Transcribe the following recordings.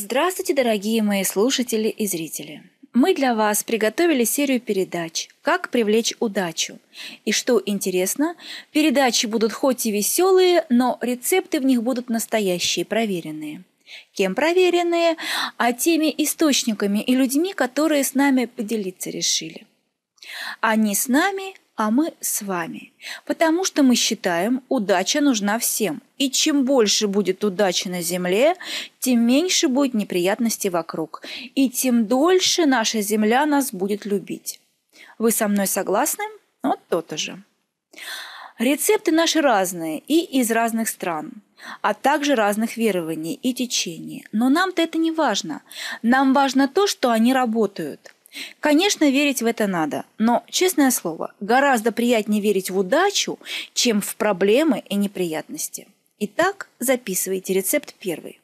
Здравствуйте, дорогие мои слушатели и зрители! Мы для вас приготовили серию передач «Как привлечь удачу». И что интересно, передачи будут хоть и веселые, но рецепты в них будут настоящие, проверенные. Кем проверенные? А теми источниками и людьми, которые с нами поделиться решили. Они с нами, а мы с вами. Потому что мы считаем, удача нужна всем. И чем больше будет удачи на Земле, тем меньше будет неприятностей вокруг. И тем дольше наша Земля нас будет любить. Вы со мной согласны? Вот то-то же. Рецепты наши разные и из разных стран а также разных верований и течений. Но нам-то это не важно. Нам важно то, что они работают – Конечно, верить в это надо, но, честное слово, гораздо приятнее верить в удачу, чем в проблемы и неприятности. Итак, записывайте рецепт первый.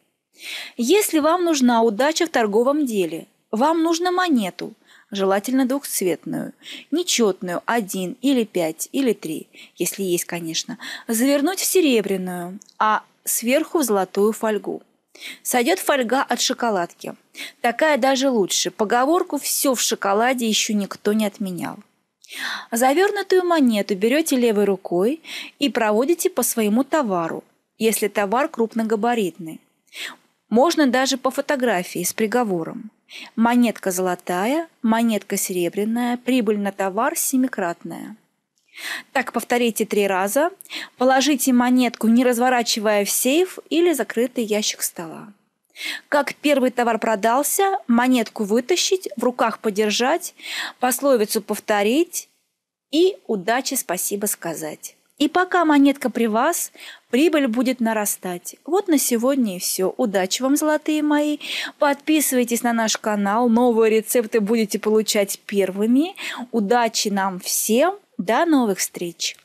Если вам нужна удача в торговом деле, вам нужно монету, желательно двухцветную, нечетную один или пять или три, если есть, конечно, завернуть в серебряную, а сверху в золотую фольгу – Сойдет фольга от шоколадки. Такая даже лучше. Поговорку «все в шоколаде» еще никто не отменял. Завернутую монету берете левой рукой и проводите по своему товару, если товар крупногабаритный. Можно даже по фотографии с приговором. Монетка золотая, монетка серебряная, прибыль на товар семикратная – так повторите три раза. Положите монетку, не разворачивая в сейф или закрытый ящик стола. Как первый товар продался, монетку вытащить, в руках подержать, пословицу повторить и удачи спасибо сказать. И пока монетка при вас, прибыль будет нарастать. Вот на сегодня и все. Удачи вам, золотые мои. Подписывайтесь на наш канал. Новые рецепты будете получать первыми. Удачи нам всем. До новых встреч!